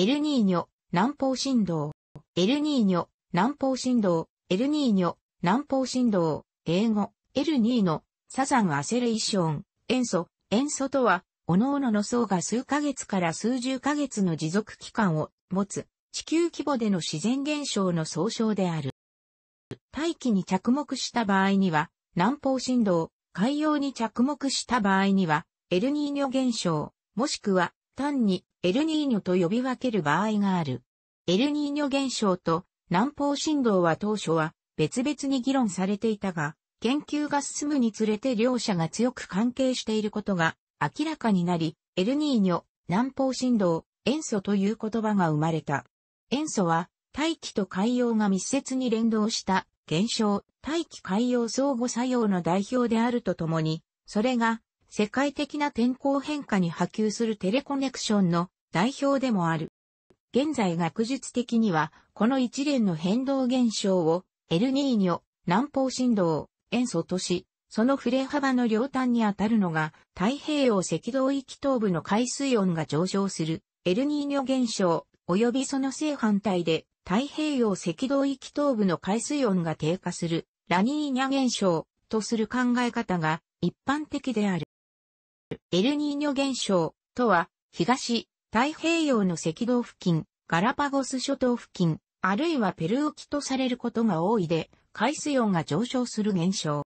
エルニーニョ、南方振動。エルニーニョ、南方振動。エルニーニョ、南方振動。英語、エルニーノ、サザンアセレイション。塩素、塩素とは、おのおのの層が数ヶ月から数十ヶ月の持続期間を持つ、地球規模での自然現象の総称である。大気に着目した場合には、南方振動、海洋に着目した場合には、エルニーニョ現象、もしくは単にエルニーニョと呼び分ける場合がある。エルニーニョ現象と南方振動は当初は別々に議論されていたが、研究が進むにつれて両者が強く関係していることが明らかになり、エルニーニョ、南方振動、塩素という言葉が生まれた。塩素は大気と海洋が密接に連動した現象、大気海洋相互作用の代表であるとともに、それが世界的な天候変化に波及するテレコネクションの代表でもある。現在学術的には、この一連の変動現象を、エルニーニョ、南方振動、塩素とし、その振れ幅の両端に当たるのが、太平洋赤道域東部の海水温が上昇する、エルニーニョ現象、及びその正反対で、太平洋赤道域東部の海水温が低下する、ラニーニャ現象、とする考え方が、一般的である。エルニーニョ現象とは、東、太平洋の赤道付近、ガラパゴス諸島付近、あるいはペルー沖とされることが多いで、海水温が上昇する現象。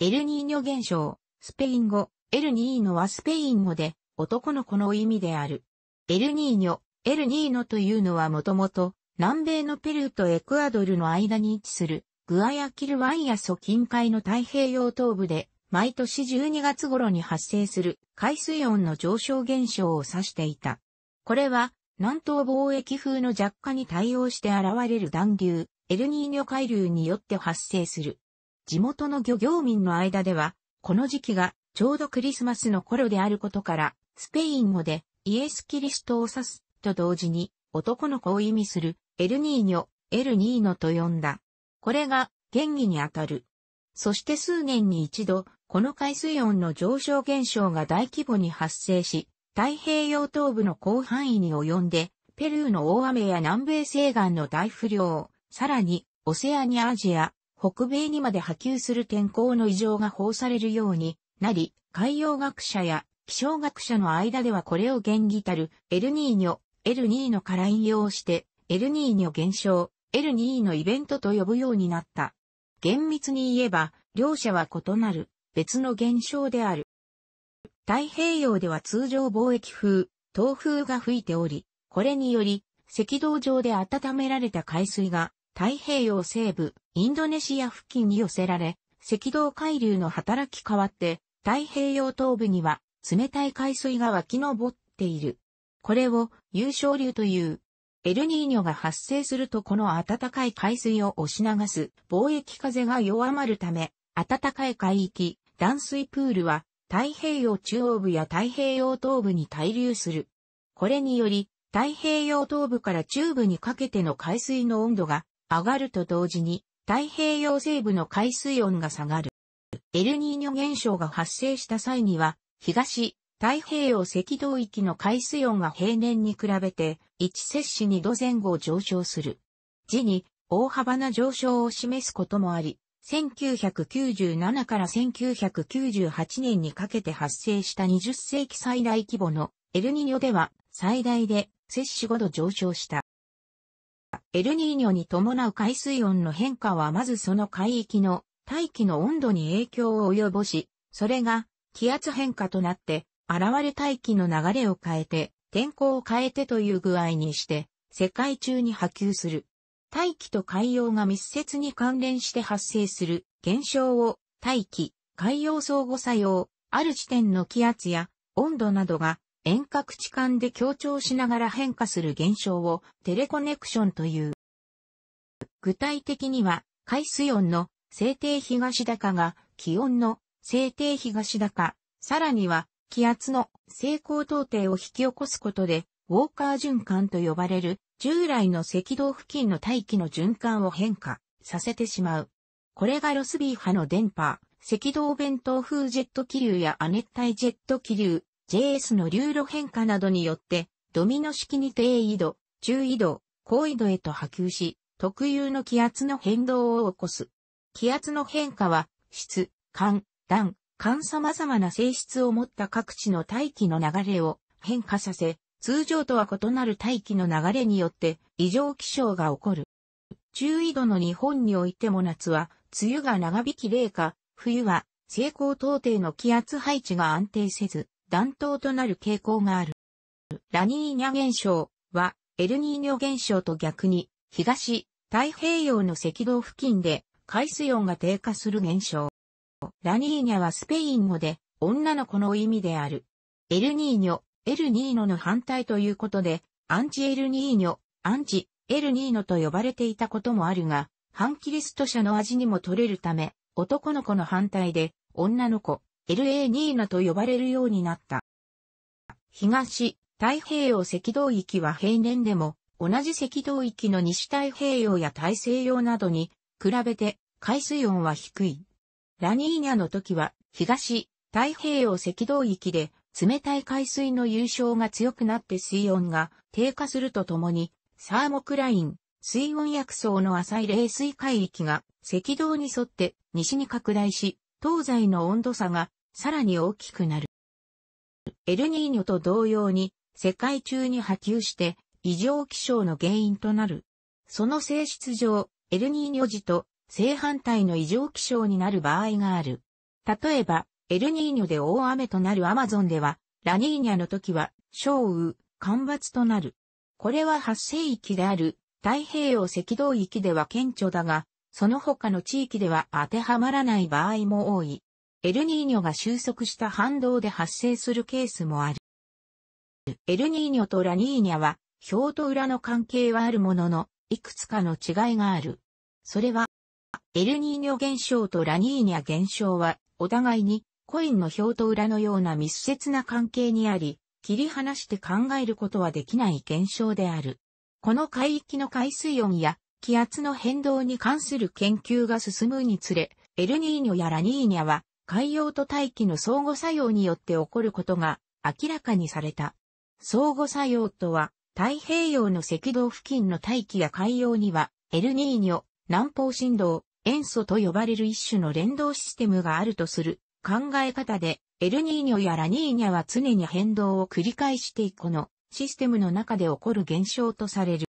エルニーニョ現象、スペイン語、エルニーノはスペイン語で、男の子の意味である。エルニーニョ、エルニーノというのはもともと、南米のペルーとエクアドルの間に位置する、グアヤキルワンヤソ近海の太平洋東部で、毎年12月頃に発生する海水温の上昇現象を指していた。これは南東貿易風の弱化に対応して現れる暖流、エルニーニョ海流によって発生する。地元の漁業民の間では、この時期がちょうどクリスマスの頃であることから、スペイン語でイエス・キリストを指すと同時に男の子を意味するエルニーニョ、エルニーノと呼んだ。これが原義にあたる。そして数年に一度この海水温の上昇現象が大規模に発生し、太平洋東部の広範囲に及んで、ペルーの大雨や南米西岸の大不良、さらに、オセアニアアジア、北米にまで波及する天候の異常が報されるようになり、海洋学者や気象学者の間ではこれを原義たるエルニーニョ、エルニーノから引用して、エルニーニョ現象、エルニーのイベントと呼ぶようになった。厳密に言えば、両者は異なる。別の現象である。太平洋では通常貿易風、東風が吹いており、これにより、赤道上で温められた海水が太平洋西部、インドネシア付近に寄せられ、赤道海流の働き変わって、太平洋東部には冷たい海水が湧き上っている。これを優勝流という。エルニーニョが発生するとこの暖かい海水を押し流す貿易風が弱まるため、暖かい海域、断水プールは太平洋中央部や太平洋東部に滞留する。これにより、太平洋東部から中部にかけての海水の温度が上がると同時に、太平洋西部の海水温が下がる。エルニーニョ現象が発生した際には、東、太平洋赤道域の海水温が平年に比べて1摂氏2度前後上昇する。時に大幅な上昇を示すこともあり、1997から1998年にかけて発生した20世紀最大規模のエルニーニョでは最大で摂氏5度上昇した。エルニーニョに伴う海水温の変化はまずその海域の大気の温度に影響を及ぼし、それが気圧変化となって、現れ大気の流れを変えて、天候を変えてという具合にして、世界中に波及する。大気と海洋が密接に関連して発生する現象を大気、海洋相互作用、ある地点の気圧や温度などが遠隔地間で強調しながら変化する現象をテレコネクションという。具体的には海水温の制定東高が気温の制定東高、さらには気圧の成功到底を引き起こすことでウォーカー循環と呼ばれる従来の赤道付近の大気の循環を変化させてしまう。これがロスビー波の電波、赤道弁当風ジェット気流や亜熱帯ジェット気流、JS の流路変化などによって、ドミノ式に低緯度、中緯度、高緯度へと波及し、特有の気圧の変動を起こす。気圧の変化は、質、間、段、間様々な性質を持った各地の大気の流れを変化させ、通常とは異なる大気の流れによって異常気象が起こる。中緯度の日本においても夏は梅雨が長引き冷夏、冬は西高東低の気圧配置が安定せず暖冬となる傾向がある。ラニーニャ現象はエルニーニョ現象と逆に東太平洋の赤道付近で海水温が低下する現象。ラニーニャはスペイン語で女の子の意味である。エルニーニョエルニーノの反対ということで、アンチエルニーニョ、アンチエルニーノと呼ばれていたこともあるが、反キリスト者の味にも取れるため、男の子の反対で、女の子、エルエーニーナと呼ばれるようになった。東、太平洋赤道域は平年でも、同じ赤道域の西太平洋や大西洋などに、比べて、海水温は低い。ラニーニャの時は、東、太平洋赤道域で、冷たい海水の優勝が強くなって水温が低下するとともに、サーモクライン、水温薬層の浅い冷水海域が赤道に沿って西に拡大し、東西の温度差がさらに大きくなる。エルニーニョと同様に世界中に波及して異常気象の原因となる。その性質上、エルニーニョ時と正反対の異常気象になる場合がある。例えば、エルニーニョで大雨となるアマゾンでは、ラニーニャの時は、小雨、干ばつとなる。これは発生域である、太平洋赤道域では顕著だが、その他の地域では当てはまらない場合も多い。エルニーニョが収束した反動で発生するケースもある。エルニーニョとラニーニャは、表と裏の関係はあるものの、いくつかの違いがある。それは、エルニーニョ現象とラニーニャ現象は、お互いにコインの表と裏のような密接な関係にあり、切り離して考えることはできない現象である。この海域の海水温や気圧の変動に関する研究が進むにつれ、エルニーニョやラニーニャは海洋と大気の相互作用によって起こることが明らかにされた。相互作用とは、太平洋の赤道付近の大気や海洋には、エルニーニョ、南方振動、塩素と呼ばれる一種の連動システムがあるとする考え方で、エルニーニョやラニーニャは常に変動を繰り返していこのシステムの中で起こる現象とされる。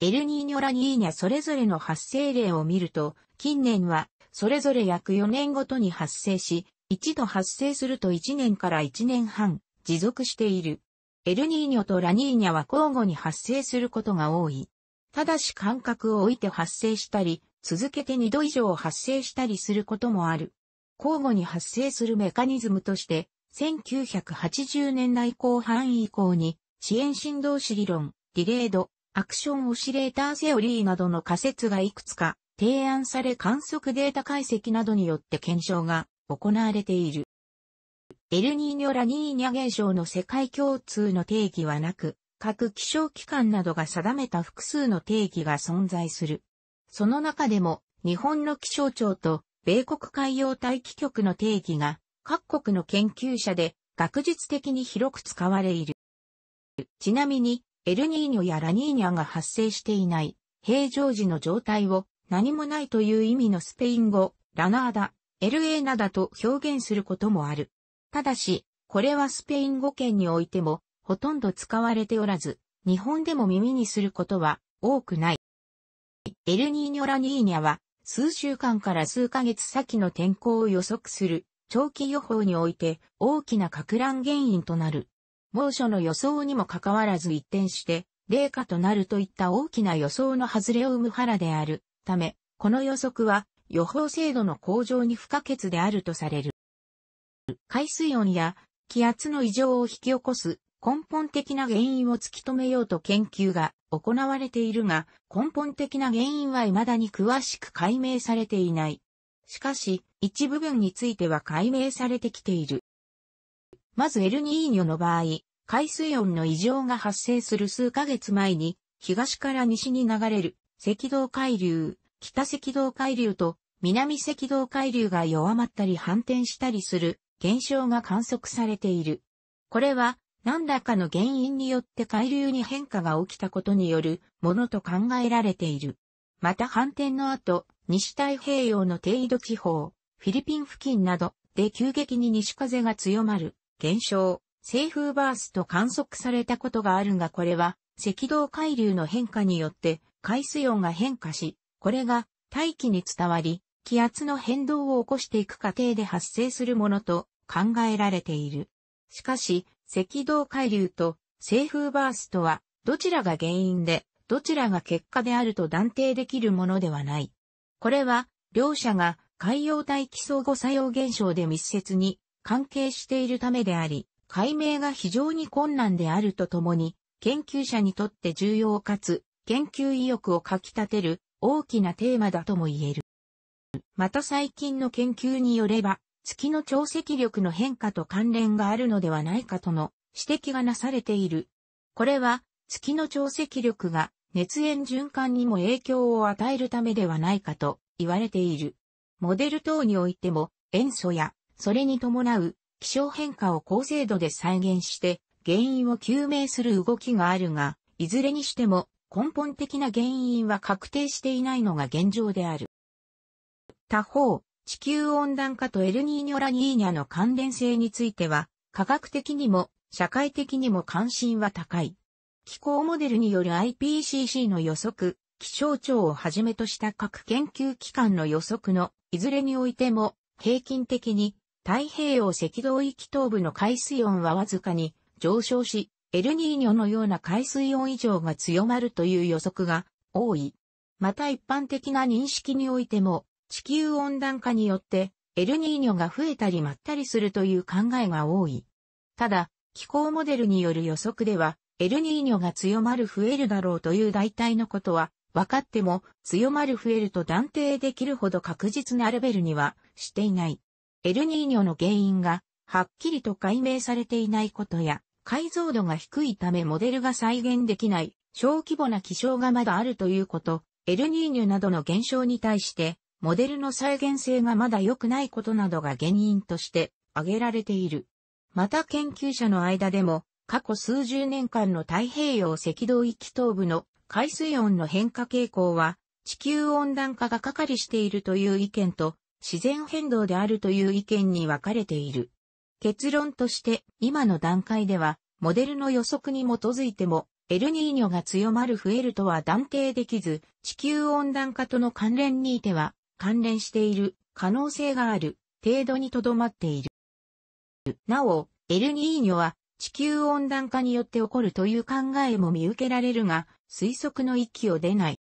エルニーニョラニーニャそれぞれの発生例を見ると、近年はそれぞれ約4年ごとに発生し、一度発生すると1年から1年半持続している。エルニーニョとラニーニャは交互に発生することが多い。ただし間隔を置いて発生したり、続けて2度以上発生したりすることもある。交互に発生するメカニズムとして、1980年代後半以降に、支援振動子理論、ディレード、アクションオシレーターセオリーなどの仮説がいくつか提案され観測データ解析などによって検証が行われている。エルニーニョラニーニャ現象の世界共通の定義はなく、各気象機関などが定めた複数の定義が存在する。その中でも、日本の気象庁と米国海洋大気局の定義が各国の研究者で学術的に広く使われいる。ちなみに、エルニーニョやラニーニャが発生していない平常時の状態を何もないという意味のスペイン語、ラナーダ、エルエーナダと表現することもある。ただし、これはスペイン語圏においてもほとんど使われておらず、日本でも耳にすることは多くない。エルニーニョラニーニャは数週間から数ヶ月先の天候を予測する長期予報において大きな格乱原因となる。猛暑の予想にもかかわらず一転して、冷夏となるといった大きな予想の外れを生む腹であるため、この予測は予報精度の向上に不可欠であるとされる。海水温や気圧の異常を引き起こす根本的な原因を突き止めようと研究が行われているが、根本的な原因は未だに詳しく解明されていない。しかし、一部分については解明されてきている。まずエルニーニョの場合、海水温の異常が発生する数ヶ月前に、東から西に流れる赤道海流、北赤道海流と南赤道海流が弱まったり反転したりする現象が観測されている。これは何らかの原因によって海流に変化が起きたことによるものと考えられている。また反転の後、西太平洋の低緯度地方、フィリピン付近などで急激に西風が強まる現象、西風バースと観測されたことがあるがこれは赤道海流の変化によって海水温が変化し、これが大気に伝わり、気圧の変動を起こしていく過程で発生するものと考えられている。しかし、赤道海流と西風バーストは、どちらが原因で、どちらが結果であると断定できるものではない。これは、両者が海洋大気相互作用現象で密接に関係しているためであり、解明が非常に困難であるとともに、研究者にとって重要かつ、研究意欲をかき立てる大きなテーマだとも言える。また最近の研究によれば、月の潮汐力の変化と関連があるのではないかとの指摘がなされている。これは月の潮汐力が熱縁循環にも影響を与えるためではないかと言われている。モデル等においても塩素やそれに伴う気象変化を高精度で再現して原因を究明する動きがあるが、いずれにしても根本的な原因は確定していないのが現状である。他方、地球温暖化とエルニーニョラニーニャの関連性については、科学的にも社会的にも関心は高い。気候モデルによる IPCC の予測、気象庁をはじめとした各研究機関の予測のいずれにおいても平均的に太平洋赤道域東部の海水温はわずかに上昇し、エルニーニョのような海水温異常が強まるという予測が多い。また一般的な認識においても地球温暖化によって、エルニーニョが増えたりまったりするという考えが多い。ただ、気候モデルによる予測では、エルニーニョが強まる増えるだろうという大体のことは、分かっても、強まる増えると断定できるほど確実なレベルには、していない。エルニーニョの原因が、はっきりと解明されていないことや、解像度が低いためモデルが再現できない、小規模な気象がまだあるということ、エルニーニョなどの現象に対して、モデルの再現性がまだ良くないことなどが原因として挙げられている。また研究者の間でも、過去数十年間の太平洋赤道域東部の海水温の変化傾向は、地球温暖化がかかりしているという意見と、自然変動であるという意見に分かれている。結論として、今の段階では、モデルの予測に基づいても、エルニーニョが強まる増えるとは断定できず、地球温暖化との関連にいては、関連している可能性がある程度にとどまっている。なお、エルニーニョは地球温暖化によって起こるという考えも見受けられるが、推測の域を出ない。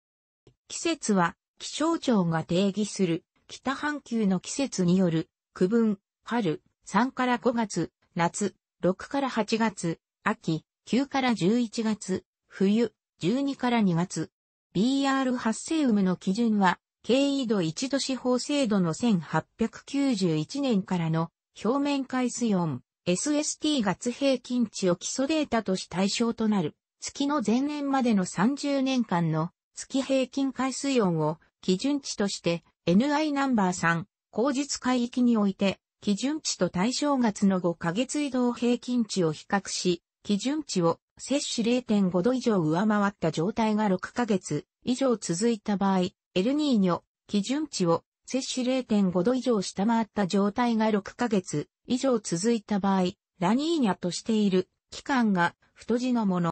季節は気象庁が定義する北半球の季節による区分、春、3から5月、夏、6から8月、秋、9から11月、冬、12から2月。BR 発生有無の基準は、経緯度一度司法制度の1891年からの表面海水温 SST 月平均値を基礎データとし対象となる月の前年までの30年間の月平均海水温を基準値として NI ナンバー3口日海域において基準値と対象月の5ヶ月移動平均値を比較し基準値を摂取0.5度以上上回った状態が6ヶ月以上続いた場合、エルニーニョ、基準値を摂取0.5度以上下回った状態が6ヶ月以上続いた場合、ラニーニャとしている期間が太字のもの。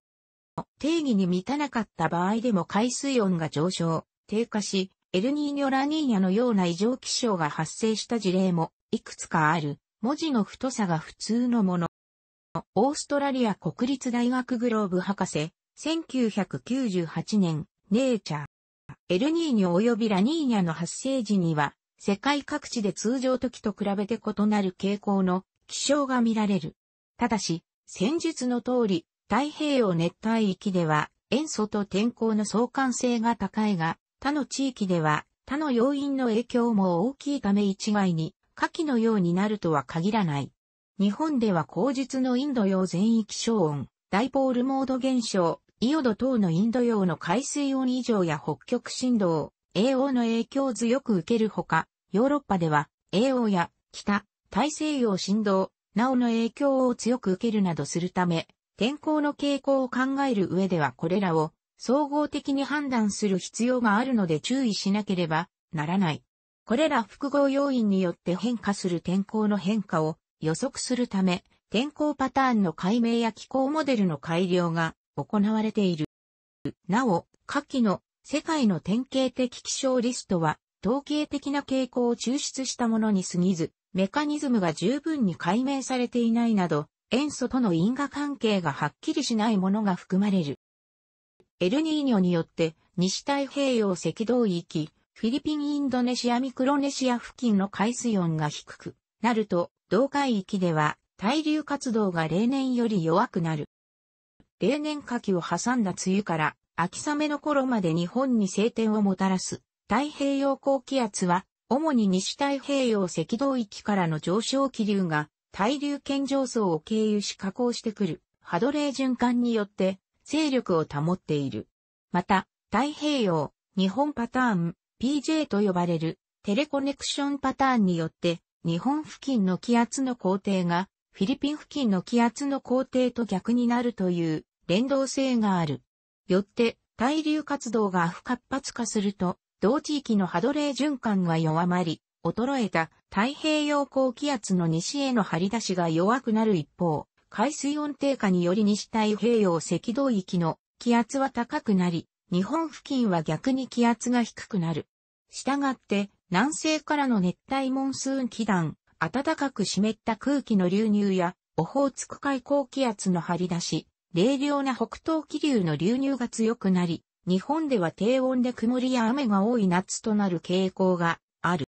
定義に満たなかった場合でも海水温が上昇、低下し、エルニーニョラニーニャのような異常気象が発生した事例もいくつかある。文字の太さが普通のもの。オーストラリア国立大学グローブ博士、1998年、ネイチャー。エルニーニョ及びラニーニャの発生時には、世界各地で通常時と比べて異なる傾向の気象が見られる。ただし、先述の通り、太平洋熱帯域では塩素と天候の相関性が高いが、他の地域では他の要因の影響も大きいため一概に下記のようになるとは限らない。日本では口述のインド洋全域小音、ダイポールモード現象、イオド等のインド洋の海水温異常や北極振動を、英の影響を強く受けるほか、ヨーロッパでは、英欧や北、大西洋振動、なおの影響を強く受けるなどするため、天候の傾向を考える上ではこれらを総合的に判断する必要があるので注意しなければならない。これら複合要因によって変化する天候の変化を予測するため、天候パターンの解明や気候モデルの改良が行われている。なお、下記の世界の典型的気象リストは、統計的な傾向を抽出したものに過ぎず、メカニズムが十分に解明されていないなど、塩素との因果関係がはっきりしないものが含まれる。エルニーニョによって、西太平洋赤道域、フィリピン・インドネシア・ミクロネシア付近の海水温が低くなると、同海域では対流活動が例年より弱くなる。例年夏季を挟んだ梅雨から秋雨の頃まで日本に晴天をもたらす太平洋高気圧は主に西太平洋赤道域からの上昇気流が対流圏上層を経由し下降してくるハドレー循環によって勢力を保っている。また、太平洋、日本パターン、PJ と呼ばれるテレコネクションパターンによって日本付近の気圧の工程がフィリピン付近の気圧の工程と逆になるという連動性がある。よって、対流活動が不活発化すると、同地域のハドレー循環が弱まり、衰えた太平洋高気圧の西への張り出しが弱くなる一方、海水温低下により西太平洋赤道域の気圧は高くなり、日本付近は逆に気圧が低くなる。したがって、南西からの熱帯モンスーン気団、暖かく湿った空気の流入や、オホーツク海高気圧の張り出し、冷涼な北東気流の流入が強くなり、日本では低温で曇りや雨が多い夏となる傾向がある。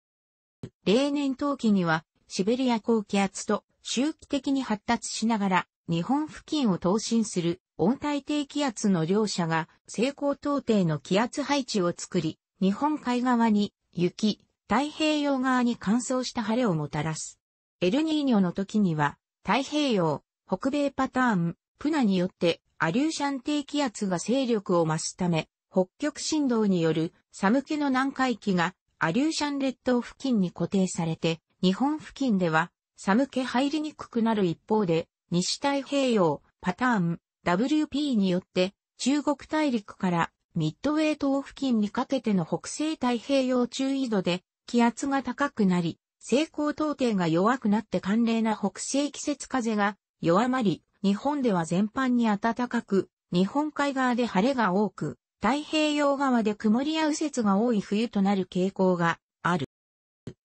例年冬季にはシベリア高気圧と周期的に発達しながら日本付近を投進する温帯低気圧の両者が西高東低の気圧配置を作り、日本海側に雪、太平洋側に乾燥した晴れをもたらす。エルニーニョの時には太平洋、北米パターン、プナによってアリューシャン低気圧が勢力を増すため、北極振動による寒気の南海気がアリューシャン列島付近に固定されて、日本付近では寒気入りにくくなる一方で、西太平洋パターン WP によって中国大陸からミッドウェー島付近にかけての北西太平洋中緯度で気圧が高くなり、西高東低が弱くなって寒冷な北西季節風が弱まり、日本では全般に暖かく、日本海側で晴れが多く、太平洋側で曇りや右折が多い冬となる傾向がある。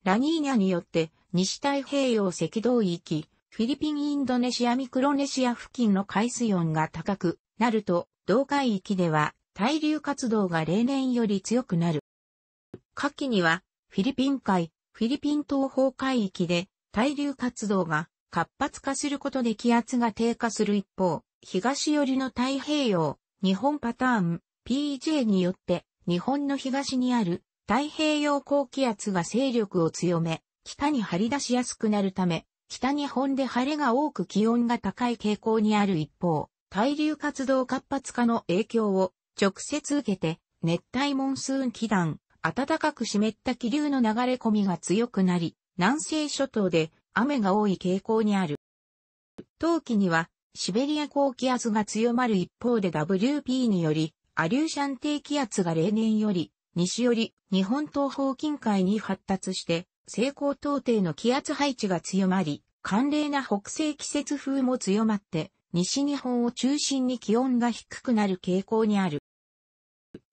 ラニーニャによって西太平洋赤道域、フィリピンインドネシアミクロネシア付近の海水温が高くなると、同海域では対流活動が例年より強くなる。夏季にはフィリピン海、フィリピン東方海域で対流活動が活発化することで気圧が低下する一方、東寄りの太平洋、日本パターン、PJ によって、日本の東にある太平洋高気圧が勢力を強め、北に張り出しやすくなるため、北日本で晴れが多く気温が高い傾向にある一方、対流活動活発化の影響を直接受けて、熱帯モンスーン気団、暖かく湿った気流の流れ込みが強くなり、南西諸島で雨が多い傾向にある。冬季にはシベリア高気圧が強まる一方で WP によりアリューシャン低気圧が例年より西より日本東方近海に発達して西高東低の気圧配置が強まり、寒冷な北西季節風も強まって西日本を中心に気温が低くなる傾向にある。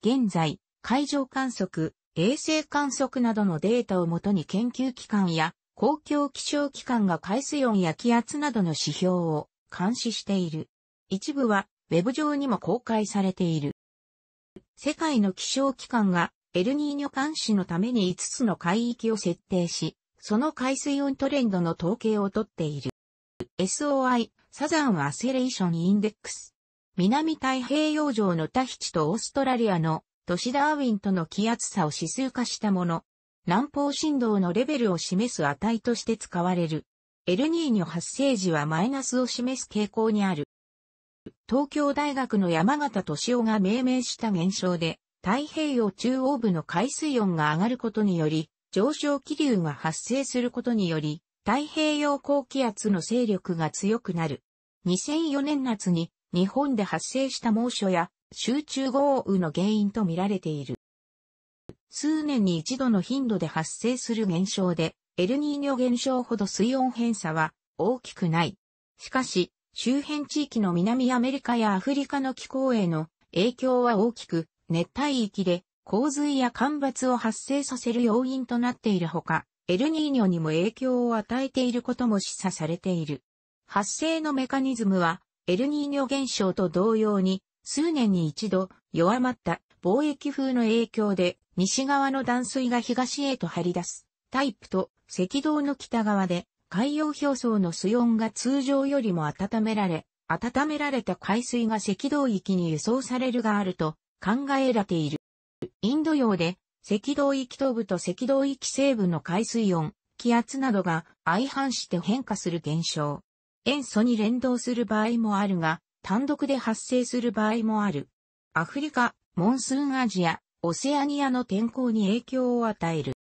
現在、海上観測、衛星観測などのデータをもとに研究機関や公共気象機関が海水温や気圧などの指標を監視している。一部はウェブ上にも公開されている。世界の気象機関がエルニーニョ監視のために5つの海域を設定し、その海水温トレンドの統計をとっている。SOI、サザンアセレーションインデックス。南太平洋上のタヒチとオーストラリアのトシダーウィンとの気圧差を指数化したもの南方振動のレベルを示す値として使われる。エルニーニョ発生時はマイナスを示す傾向にある。東京大学の山形敏夫が命名した現象で、太平洋中央部の海水温が上がることにより、上昇気流が発生することにより、太平洋高気圧の勢力が強くなる。2004年夏に日本で発生した猛暑や集中豪雨の原因とみられている。数年に一度の頻度で発生する現象で、エルニーニョ現象ほど水温偏差は大きくない。しかし、周辺地域の南アメリカやアフリカの気候への影響は大きく、熱帯域で洪水や干ばつを発生させる要因となっているほか、エルニーニョにも影響を与えていることも示唆されている。発生のメカニズムは、エルニーニョ現象と同様に、数年に一度弱まった貿易風の影響で西側の断水が東へと張り出すタイプと赤道の北側で海洋表層の水温が通常よりも温められ、温められた海水が赤道域に輸送されるがあると考えられている。インド洋で赤道域東部と赤道域西部の海水温、気圧などが相反して変化する現象。塩素に連動する場合もあるが、単独で発生する場合もある。アフリカ、モンスーンアジア、オセアニアの天候に影響を与える。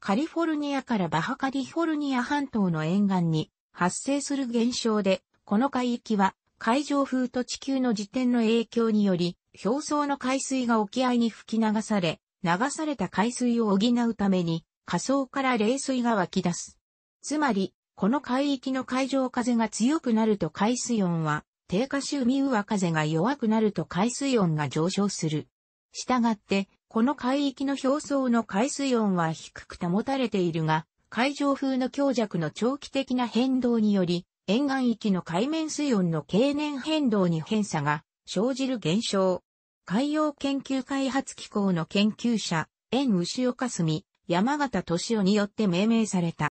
カリフォルニアからバハカリフォルニア半島の沿岸に発生する現象で、この海域は海上風と地球の時点の影響により、表層の海水が沖合に吹き流され、流された海水を補うために、下層から冷水が湧き出す。つまり、この海域の海上風が強くなると海水温は低下周民上風が弱くなると海水温が上昇する。したがって、この海域の表層の海水温は低く保たれているが、海上風の強弱の長期的な変動により、沿岸域の海面水温の経年変動に偏差が生じる現象。海洋研究開発機構の研究者、円牛岡住、山形敏夫によって命名された。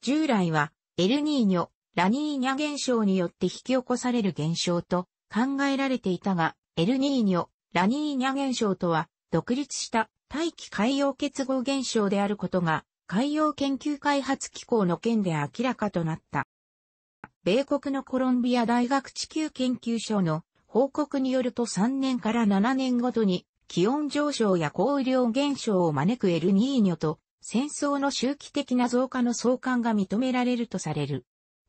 従来は、エルニーニョ、ラニーニャ現象によって引き起こされる現象と考えられていたが、エルニーニョ、ラニーニャ現象とは、独立した大気海洋結合現象であることが、海洋研究開発機構の件で明らかとなった。米国のコロンビア大学地球研究所の報告によると3年から7年ごとに気温上昇や降雨量現象を招くエルニーニョと戦争の周期的な増加の相関が認められるとされる。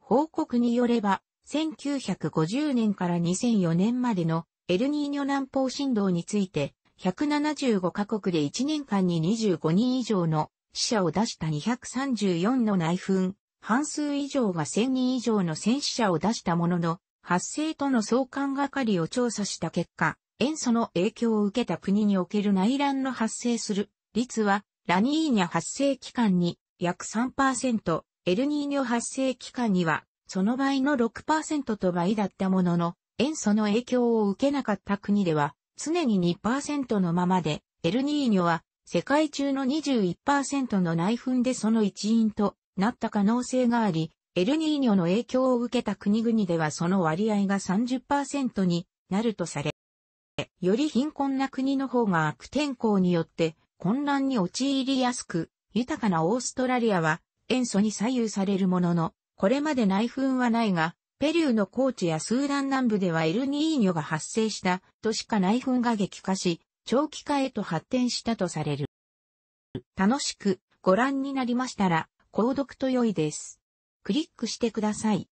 報告によれば、1950年から2004年までのエルニーニョ南方振動について、175カ国で1年間に25人以上の死者を出した234の内紛、半数以上が1000人以上の戦死者を出したものの、発生との相関係りを調査した結果、塩素の影響を受けた国における内乱の発生する率は、ラニーニャ発生期間に約3%、エルニーニョ発生期間には、その倍の6%と倍だったものの、塩素の影響を受けなかった国では、常に2%のままで、エルニーニョは、世界中の21%の内紛でその一因となった可能性があり、エルニーニョの影響を受けた国々ではその割合が30%になるとされ、より貧困な国の方が悪天候によって混乱に陥りやすく、豊かなオーストラリアは塩素に左右されるものの、これまで内紛はないが、ペルーの高地やスーダン南部ではエルニーニョが発生したとしか内紛が激化し、長期化へと発展したとされる。楽しくご覧になりましたら、購読と良いです。クリックしてください。